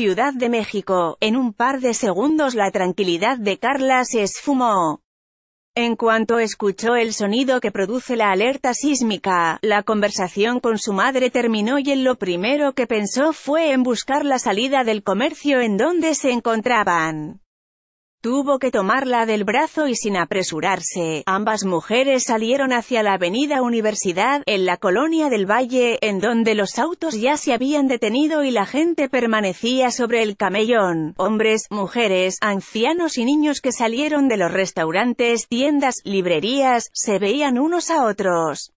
Ciudad de México. En un par de segundos la tranquilidad de Carla se esfumó. En cuanto escuchó el sonido que produce la alerta sísmica, la conversación con su madre terminó y en lo primero que pensó fue en buscar la salida del comercio en donde se encontraban. Tuvo que tomarla del brazo y sin apresurarse, ambas mujeres salieron hacia la avenida Universidad, en la colonia del Valle, en donde los autos ya se habían detenido y la gente permanecía sobre el camellón. Hombres, mujeres, ancianos y niños que salieron de los restaurantes, tiendas, librerías, se veían unos a otros.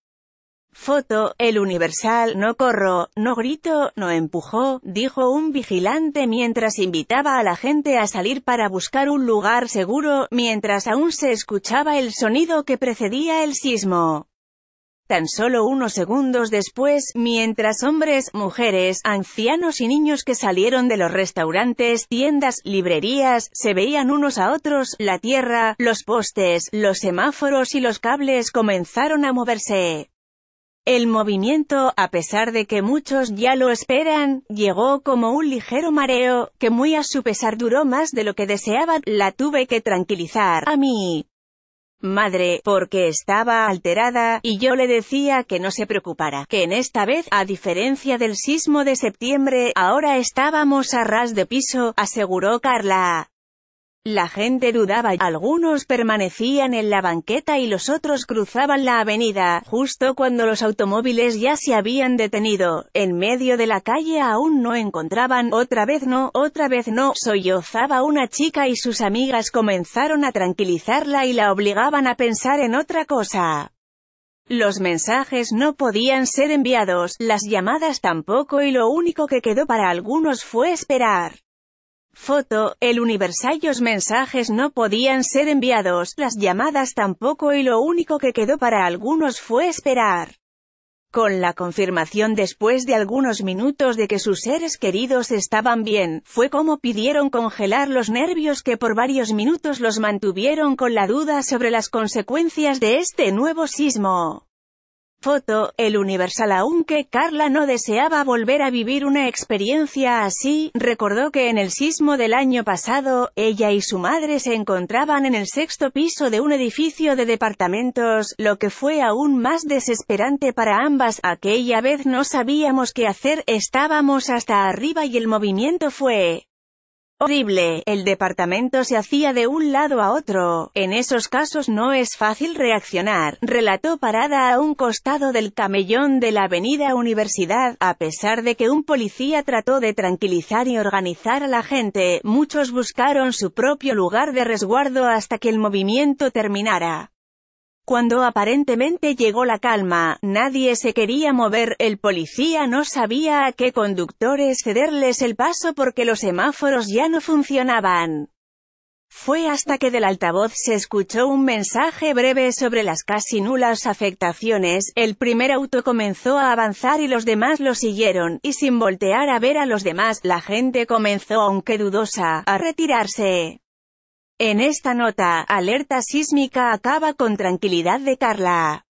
Foto, el Universal, no corro, no grito, no empujó, dijo un vigilante mientras invitaba a la gente a salir para buscar un lugar seguro, mientras aún se escuchaba el sonido que precedía el sismo. Tan solo unos segundos después, mientras hombres, mujeres, ancianos y niños que salieron de los restaurantes, tiendas, librerías, se veían unos a otros, la tierra, los postes, los semáforos y los cables comenzaron a moverse. El movimiento, a pesar de que muchos ya lo esperan, llegó como un ligero mareo, que muy a su pesar duró más de lo que deseaba, la tuve que tranquilizar, a mí madre, porque estaba alterada, y yo le decía que no se preocupara, que en esta vez, a diferencia del sismo de septiembre, ahora estábamos a ras de piso, aseguró Carla. La gente dudaba, algunos permanecían en la banqueta y los otros cruzaban la avenida, justo cuando los automóviles ya se habían detenido, en medio de la calle aún no encontraban, otra vez no, otra vez no, sollozaba una chica y sus amigas comenzaron a tranquilizarla y la obligaban a pensar en otra cosa. Los mensajes no podían ser enviados, las llamadas tampoco y lo único que quedó para algunos fue esperar. Foto, el los mensajes no podían ser enviados, las llamadas tampoco y lo único que quedó para algunos fue esperar. Con la confirmación después de algunos minutos de que sus seres queridos estaban bien, fue como pidieron congelar los nervios que por varios minutos los mantuvieron con la duda sobre las consecuencias de este nuevo sismo. Foto, el Universal aunque Carla no deseaba volver a vivir una experiencia así, recordó que en el sismo del año pasado, ella y su madre se encontraban en el sexto piso de un edificio de departamentos, lo que fue aún más desesperante para ambas, aquella vez no sabíamos qué hacer, estábamos hasta arriba y el movimiento fue horrible, el departamento se hacía de un lado a otro. En esos casos no es fácil reaccionar, relató parada a un costado del camellón de la avenida Universidad, a pesar de que un policía trató de tranquilizar y organizar a la gente, muchos buscaron su propio lugar de resguardo hasta que el movimiento terminara. Cuando aparentemente llegó la calma, nadie se quería mover, el policía no sabía a qué conductores cederles el paso porque los semáforos ya no funcionaban. Fue hasta que del altavoz se escuchó un mensaje breve sobre las casi nulas afectaciones, el primer auto comenzó a avanzar y los demás lo siguieron, y sin voltear a ver a los demás, la gente comenzó, aunque dudosa, a retirarse. En esta nota, alerta sísmica acaba con tranquilidad de Carla.